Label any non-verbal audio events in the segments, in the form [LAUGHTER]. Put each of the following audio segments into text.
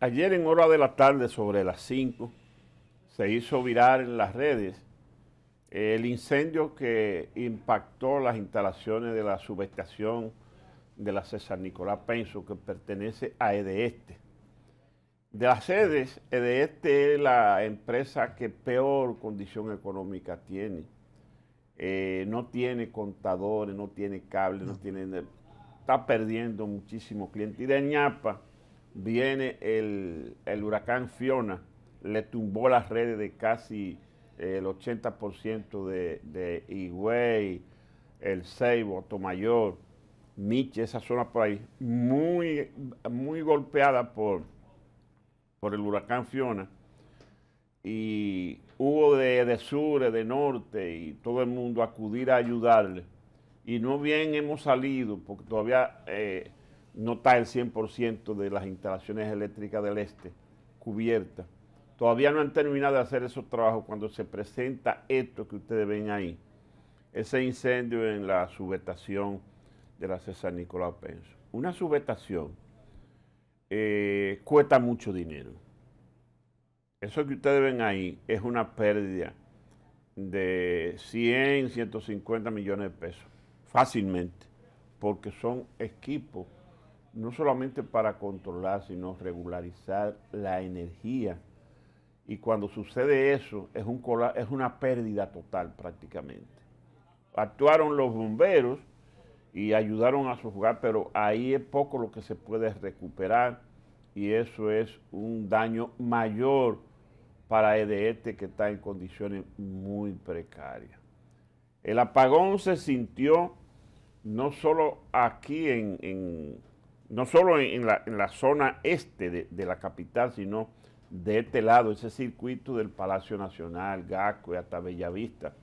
Ayer en hora de la tarde, sobre las 5, se hizo virar en las redes el incendio que impactó las instalaciones de la subestación de la César Nicolás Penso, que pertenece a EDESTE. De las sedes, EDESTE es la empresa que peor condición económica tiene. Eh, no tiene contadores, no tiene cables, no. tiene... Está perdiendo muchísimo cliente. Y de ñapa viene el, huracán Fiona, le tumbó las redes de casi eh, el 80% de, de Higüey, el Ceibo, Tomayor, Miche, esa zona por ahí, muy, muy golpeada por, por el huracán Fiona. Y hubo de, de sur, de norte y todo el mundo acudir a ayudarle. Y no bien hemos salido, porque todavía eh, no está el 100% de las instalaciones eléctricas del este cubiertas. Todavía no han terminado de hacer esos trabajos cuando se presenta esto que ustedes ven ahí, ese incendio en la subestación de la César Nicolás Penso. Una subestación eh, cuesta mucho dinero. Eso que ustedes ven ahí es una pérdida de 100, 150 millones de pesos, fácilmente, porque son equipos no solamente para controlar, sino regularizar la energía. Y cuando sucede eso, es, un, es una pérdida total prácticamente. Actuaron los bomberos y ayudaron a sofocar, pero ahí es poco lo que se puede recuperar y eso es un daño mayor para EDET que está en condiciones muy precarias. El apagón se sintió no solo aquí en, no solo en la, zona este de, la capital, sino de este lado, ese circuito del Palacio Nacional, Gasco y hasta Bellavista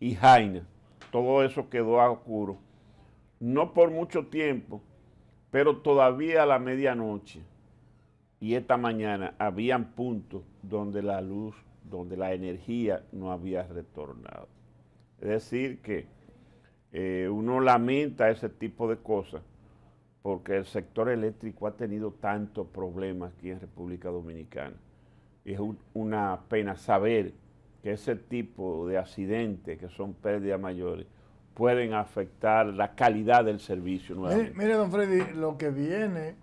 y Jaina. Todo eso quedó a oscuro, no por mucho tiempo, pero todavía a la medianoche y esta mañana habían puntos donde la luz, donde la energía no había retornado. Es decir que eh, uno lamenta ese tipo de cosas, porque el sector eléctrico ha tenido tantos problemas aquí en República Dominicana. Y es una pena saber que ese tipo de accidentes, que son pérdidas mayores, pueden afectar la calidad del servicio. Nuevamente. Mire, don Freddy, lo que viene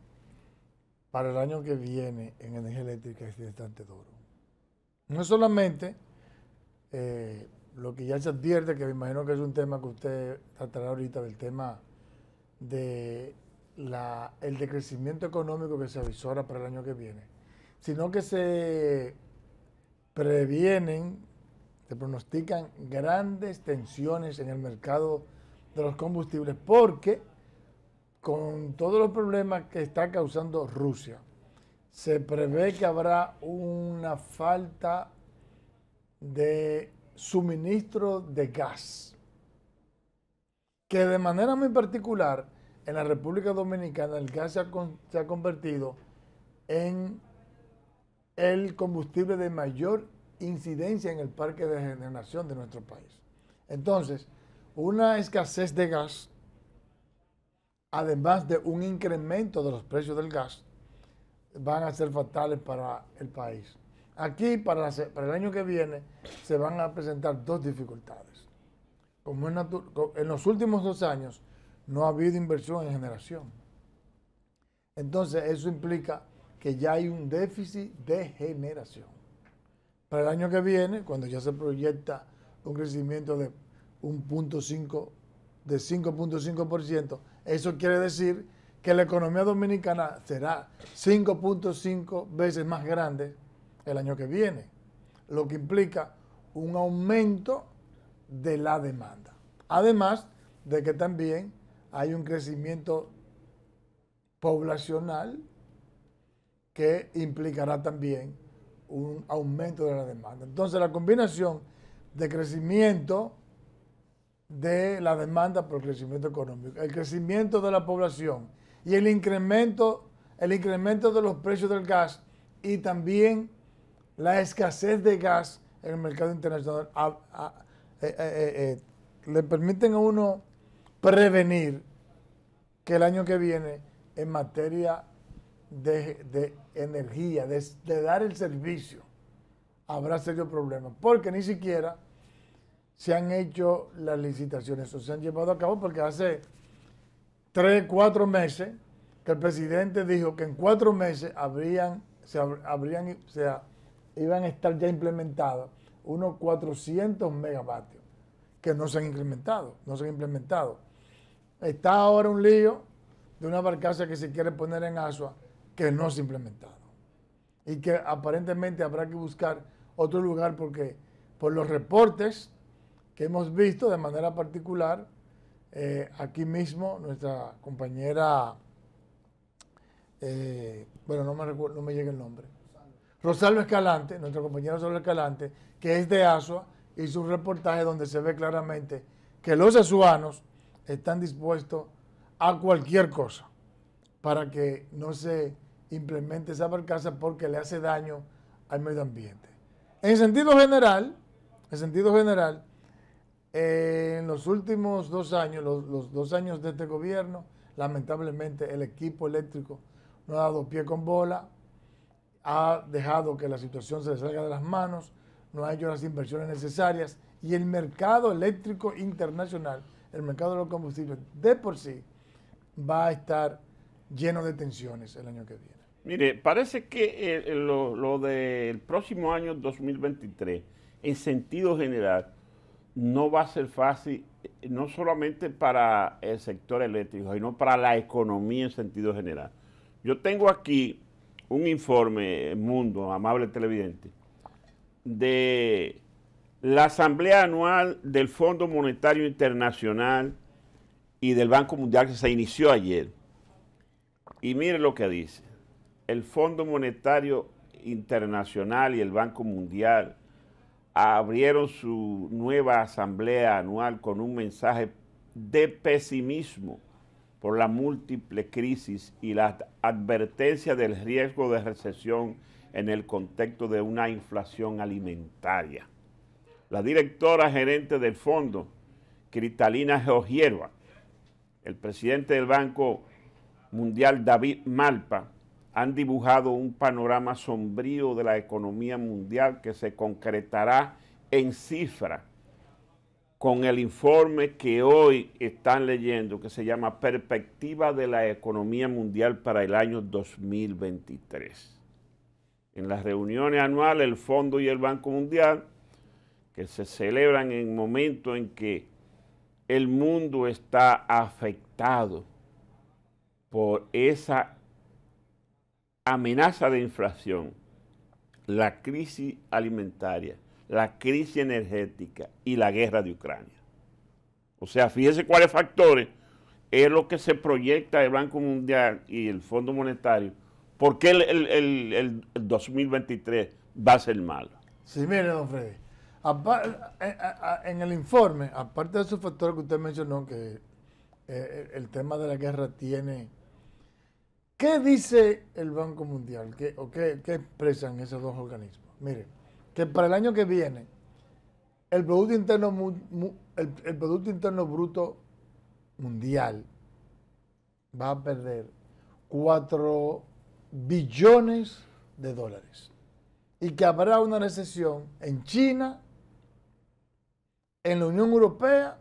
para el año que viene en energía eléctrica es bastante duro. No solamente eh, lo que ya se advierte, que me imagino que es un tema que usted tratará ahorita, del tema de el decrecimiento económico que se avisora para el año que viene, sino que se previenen, se pronostican grandes tensiones en el mercado de los combustibles, porque con todos los problemas que está causando Rusia, se prevé que habrá una falta de suministro de gas, que de manera muy particular, en la República Dominicana el gas se ha, convertido en el combustible de mayor incidencia en el parque de generación de nuestro país. Entonces, una escasez de gas, además de un incremento de los precios del gas, van a ser fatales para el país. Aquí, para, el año que viene, se van a presentar dos dificultades. Como en, en los últimos dos años, no ha habido inversión en generación. Entonces, eso implica que ya hay un déficit de generación. Para el año que viene, cuando ya se proyecta un crecimiento de de 5.5%, eso quiere decir que la economía dominicana será 5.5 veces más grande el año que viene, lo que implica un aumento de la demanda. Además de que también hay un crecimiento poblacional que implicará también un aumento de la demanda. Entonces la combinación de crecimiento de la demanda por crecimiento económico, el crecimiento de la población y el incremento, el incremento de los precios del gas y también la escasez de gas en el mercado internacional eh, eh, eh, le permiten a uno prevenir que el año que viene en materia de, energía, de, dar el servicio, habrá serios problemas, porque ni siquiera se han hecho las licitaciones o se han llevado a cabo porque hace tres, cuatro meses que el presidente dijo que en cuatro meses habrían, se, habrían, sea iban a estar ya implementados unos 400 megavatios que no se han incrementado, no se han implementado. Está ahora un lío de una barcaza que se quiere poner en Asua que no se implementado Y que aparentemente habrá que buscar otro lugar porque por los reportes que hemos visto de manera particular, eh, aquí mismo nuestra compañera, eh, bueno, no me, no me llega el nombre, Rosalba Escalante, nuestro compañero Rosalba Escalante, que es de Asua, hizo un reportaje donde se ve claramente que los asuanos están dispuestos a cualquier cosa para que no se implemente esa barcaza porque le hace daño al medio ambiente. En sentido general, en sentido general, eh, en los últimos dos años, los, los, dos años de este gobierno, lamentablemente el equipo eléctrico no ha dado pie con bola, ha dejado que la situación se le salga de las manos, no ha hecho las inversiones necesarias y el mercado eléctrico internacional el mercado de los combustibles de por sí va a estar lleno de tensiones el año que viene. Mire, parece que lo, del próximo año 2023, en sentido general, no va a ser fácil, eh, no solamente para el sector eléctrico, sino para la economía en sentido general. Yo tengo aquí un informe, Mundo, amable televidente, de la asamblea anual del Fondo Monetario Internacional y del Banco Mundial se inició ayer. Y mire lo que dice. El Fondo Monetario Internacional y el Banco Mundial abrieron su nueva asamblea anual con un mensaje de pesimismo por la múltiple crisis y la advertencia del riesgo de recesión en el contexto de una inflación alimentaria la directora gerente del fondo, Cristalina Georgieva, el presidente del Banco Mundial, David Malpa, han dibujado un panorama sombrío de la economía mundial que se concretará en cifras con el informe que hoy están leyendo, que se llama Perspectiva de la Economía Mundial para el año 2023. En las reuniones anuales, el Fondo y el Banco Mundial que se celebran en momento en que el mundo está afectado por esa amenaza de inflación, la crisis alimentaria, la crisis energética y la guerra de Ucrania. O sea, fíjense cuáles factores es lo que se proyecta el Banco Mundial y el Fondo Monetario. porque el, el 2023 va a ser malo? Sí, mire, don Freddy. Eh, eh, en el informe, aparte de esos factores que usted mencionó, que eh, el tema de la guerra tiene... ¿Qué dice el Banco Mundial ¿Qué, expresan esos dos organismos? Mire, que para el año que viene el Producto Interno, el producto interno Bruto Mundial va a perder 4 billones de dólares y que habrá una recesión en China, en la Unión Europea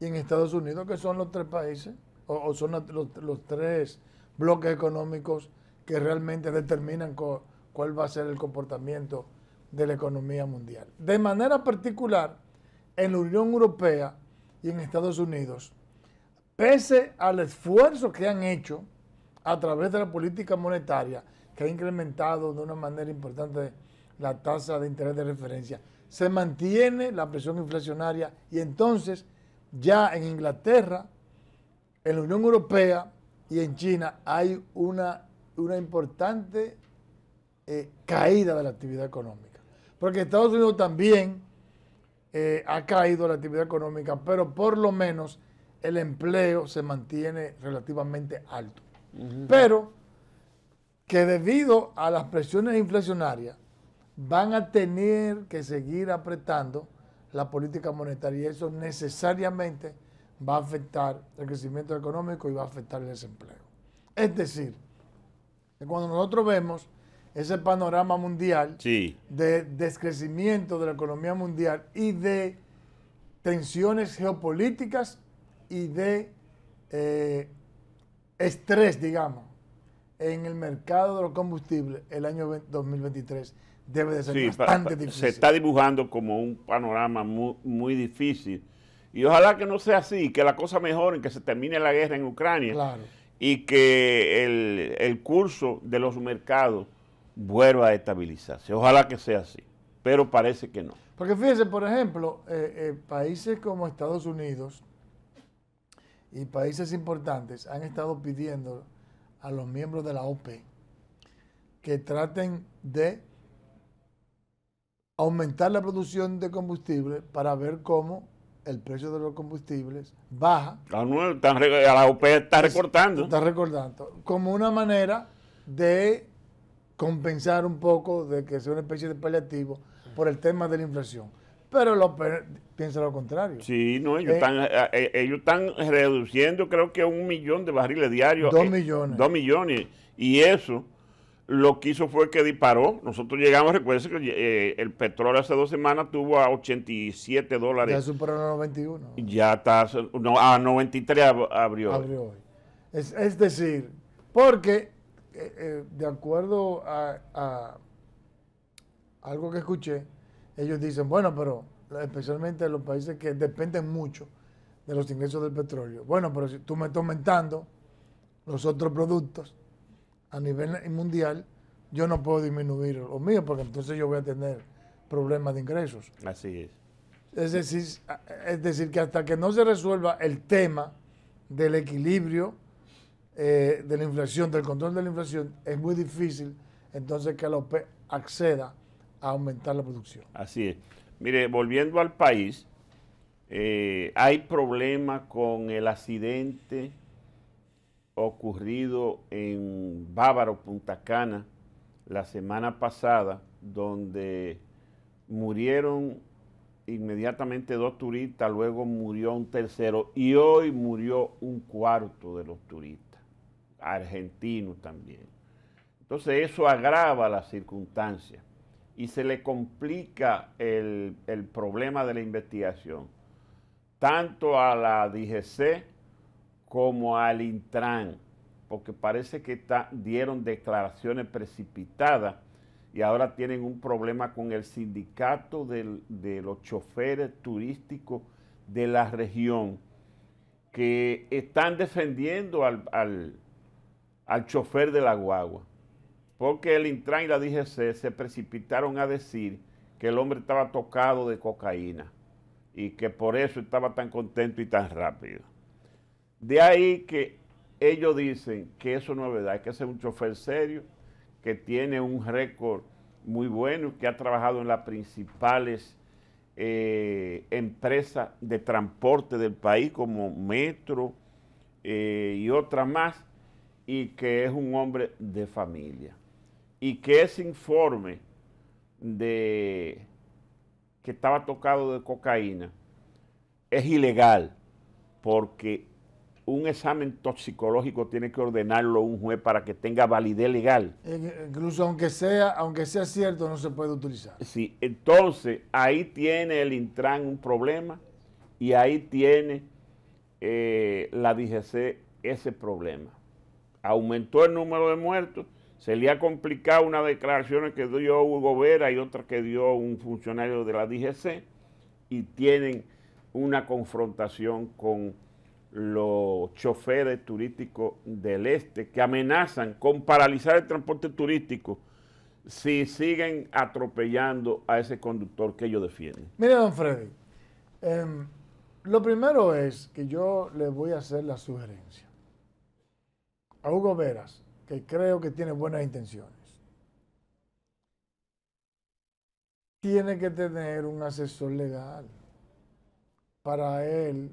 y en Estados Unidos, que son los tres países, o, son los, los, tres bloques económicos que realmente determinan cuál va a ser el comportamiento de la economía mundial. De manera particular, en la Unión Europea y en Estados Unidos, pese al esfuerzo que han hecho a través de la política monetaria, que ha incrementado de una manera importante la tasa de interés de referencia, se mantiene la presión inflacionaria y entonces ya en Inglaterra, en la Unión Europea y en China hay una, una importante eh, caída de la actividad económica. Porque Estados Unidos también eh, ha caído la actividad económica, pero por lo menos el empleo se mantiene relativamente alto. Pero que debido a las presiones inflacionarias, van a tener que seguir apretando la política monetaria y eso necesariamente va a afectar el crecimiento económico y va a afectar el desempleo. Es decir, cuando nosotros vemos ese panorama mundial de descrecimiento de la economía mundial y de tensiones geopolíticas y de eh, estrés, digamos, en el mercado de los combustibles el año 2023 debe de ser bastante difícil. Se está dibujando como un panorama muy, muy, difícil. Y ojalá que no sea así, que la cosa mejore, que se termine la guerra en Ucrania y que el, curso de los mercados vuelva a estabilizarse. Ojalá que sea así, pero parece que no. Porque fíjense, por ejemplo, eh, eh, países como Estados Unidos y países importantes han estado pidiendo a los miembros de la OPE que traten de aumentar la producción de combustible para ver cómo el precio de los combustibles baja. Ah, la, la OPE está recortando. Está recortando. Como una manera de compensar un poco, de que sea una especie de paliativo por el tema de la inflación. Pero la OPE piensa lo contrario. Sí, no, eh, eh, eh, ellos, están, reduciendo creo que un millón de barriles diarios. Dos millones. dos millones. Y eso lo que hizo fue que disparó. Nosotros llegamos, recuerden que eh, el petróleo hace dos semanas tuvo a 87 dólares. Ya superó a 91. Ya está, a 93 abrió. Abrió hoy. Es, decir, porque eh, eh, de acuerdo a, algo que escuché, ellos dicen, bueno, pero especialmente los países que dependen mucho de los ingresos del petróleo. Bueno, pero si tú me estás aumentando los otros productos, a nivel mundial, yo no puedo disminuir lo mío porque entonces yo voy a tener problemas de ingresos. Así es. Es decir, es decir que hasta que no se resuelva el tema del equilibrio eh, de la inflación, del control de la inflación, es muy difícil entonces que la OPE acceda a aumentar la producción. Así es. Mire, volviendo al país, eh, hay problemas con el accidente ocurrido en Bávaro, Punta Cana, la semana pasada, donde murieron inmediatamente dos turistas, luego murió un tercero y hoy murió un cuarto de los turistas, argentinos también. Entonces eso agrava las circunstancias y se le complica el, el problema de la investigación, tanto a la DGC, como al Intran, porque parece que dieron declaraciones precipitadas y ahora tienen un problema con el sindicato de los choferes turísticos de la región que están defendiendo al, al chofer de la guagua, porque el Intran y la DGC se precipitaron a decir que el hombre estaba tocado de cocaína y que por eso estaba tan contento y tan rápido. De ahí que ellos dicen que eso no es verdad, que ese es un chofer serio, que tiene un récord muy bueno, que ha trabajado en las principales eh, empresas de transporte del país como Metro eh, y otras más, y que es un hombre de familia. Y que ese informe de que estaba tocado de cocaína es ilegal porque un examen toxicológico tiene que ordenarlo un juez para que tenga validez legal. Incluso aunque sea, aunque sea cierto, no se puede utilizar. Sí, entonces ahí tiene el Intran un problema y ahí tiene eh, la DGC ese problema. Aumentó el número de muertos, se le ha complicado una declaración que dio Hugo Vera y otra que dio un funcionario de la DGC y tienen una confrontación con los choferes turísticos del este que amenazan con paralizar el transporte turístico si siguen atropellando a ese conductor que ellos defienden. Mire, don Freddy, em, lo primero es que yo le voy a hacer la sugerencia a Hugo Veras, que creo que tiene buenas intenciones. Tiene que tener un asesor legal para él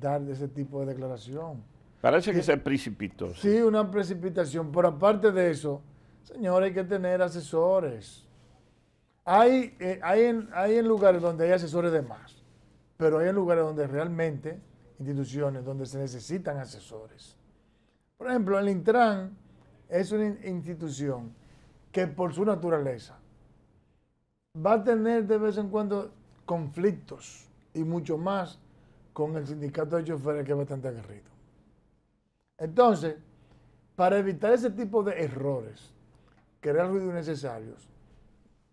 dar de ese tipo de declaración. Parece que, es se precipitó. Sí, una precipitación. Pero aparte de eso, señor, hay que tener asesores. Hay, eh, hay, hay en lugares donde hay asesores de más, pero hay en lugares donde realmente, instituciones donde se necesitan asesores. Por ejemplo, el Intran es una institución que por su naturaleza va a tener de vez en cuando conflictos y mucho más con el sindicato de choferes que es bastante aguerrido. Entonces, para evitar ese tipo de errores, crear ruido innecesarios,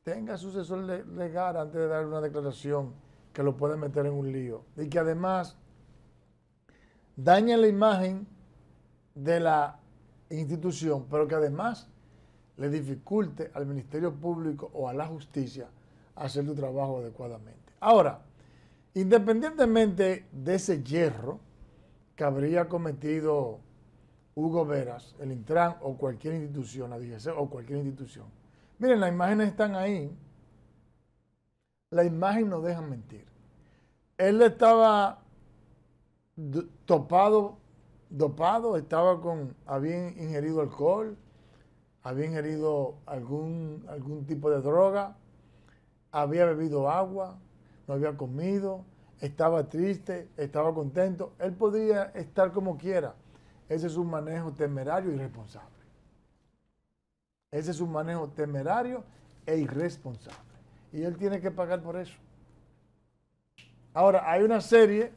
tenga sucesor legal antes de dar una declaración que lo puede meter en un lío y que además dañe la imagen de la institución, pero que además le dificulte al Ministerio Público o a la justicia hacer su trabajo adecuadamente. Ahora, Independientemente de ese hierro que habría cometido Hugo Veras, el Intran o cualquier institución, la DGC o cualquier institución. Miren, las imágenes están ahí. La imagen no deja mentir. Él estaba topado, dopado, estaba con, había ingerido alcohol, había ingerido algún, algún tipo de droga, había bebido agua, no había comido, estaba triste, estaba contento. Él podía estar como quiera. Ese es un manejo temerario y irresponsable. Ese es un manejo temerario e irresponsable. Y él tiene que pagar por eso. Ahora, hay una serie,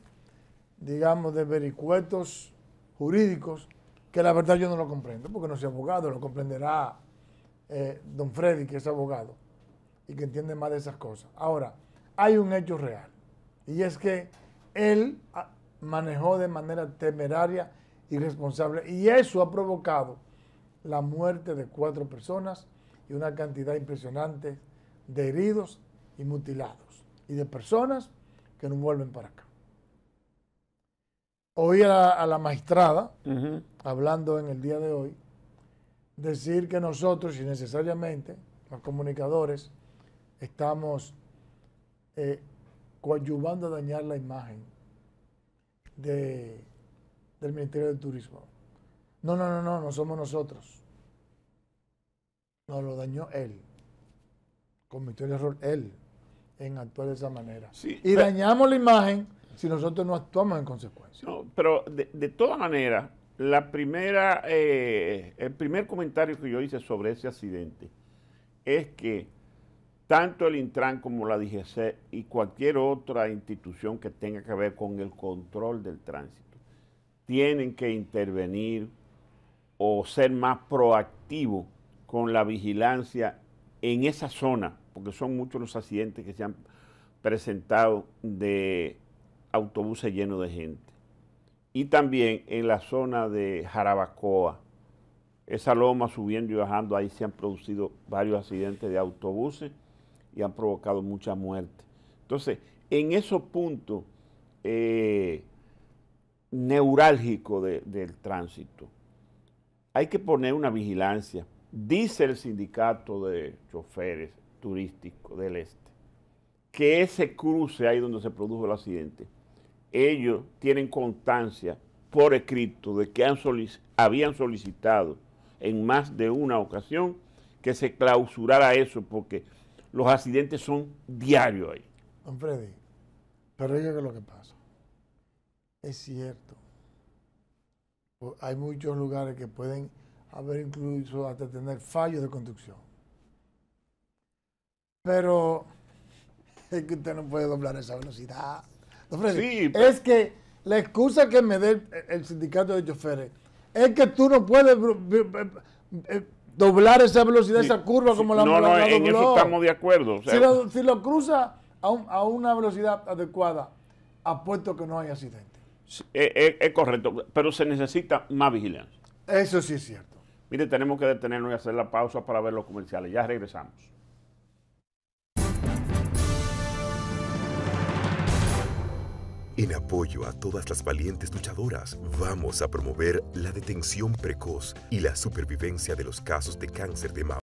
digamos, de vericuetos jurídicos que la verdad yo no lo comprendo, porque no soy abogado, lo comprenderá eh, don Freddy, que es abogado y que entiende más de esas cosas. Ahora, hay un hecho real. Y es que él ah, manejó de manera temeraria, y responsable y eso ha provocado la muerte de cuatro personas y una cantidad impresionante de heridos y mutilados, y de personas que no vuelven para acá. Oí a la, magistrada, hablando en el día de hoy, decir que nosotros, y necesariamente los comunicadores, estamos eh, coadyuvando a dañar la imagen del Ministerio del Turismo. No, no, no, no, no somos nosotros. nos lo dañó él. Cometió el error él en actuar de esa manera. y dañamos la imagen si nosotros no actuamos en consecuencia. pero de, todas maneras, la primera, eh, el primer comentario que yo hice sobre ese accidente es que tanto el Intran como la DGC y cualquier otra institución que tenga que ver con el control del tránsito tienen que intervenir o ser más proactivos con la vigilancia en esa zona, porque son muchos los accidentes que se han presentado de autobuses llenos de gente. Y también en la zona de Jarabacoa, esa loma subiendo y bajando, ahí se han producido varios accidentes de autobuses y han provocado mucha muerte. Entonces, en esos puntos eh, neurálgicos del tránsito, hay que poner una vigilancia. Dice el sindicato de choferes turísticos del este que ese cruce ahí donde se produjo el accidente, ellos tienen constancia por escrito de que han habían solicitado en más de una ocasión que se clausurara eso porque los accidentes son diarios ahí. Don Freddy, pero yo que lo que pasa. Es cierto. Pues, hay muchos lugares que pueden haber incluso hasta tener fallos de conducción. Pero [LAUGHS] es que usted no puede doblar esa velocidad. Don Freddy, es que la excusa que me dé el sindicato de choferes es que tú no puedes eh, doblar esa velocidad, esa curva como la No, no, en eso estamos de acuerdo. si, lo, pues. cruza a, una velocidad adecuada, apuesto que no hay accidente. es, correcto, pero se necesita más vigilancia. Eso sí es cierto. Mire, tenemos que detenernos y hacer la pausa para ver los comerciales. Ya regresamos. En apoyo a todas las valientes luchadoras, vamos a promover la detención precoz y la supervivencia de los casos de cáncer de mama.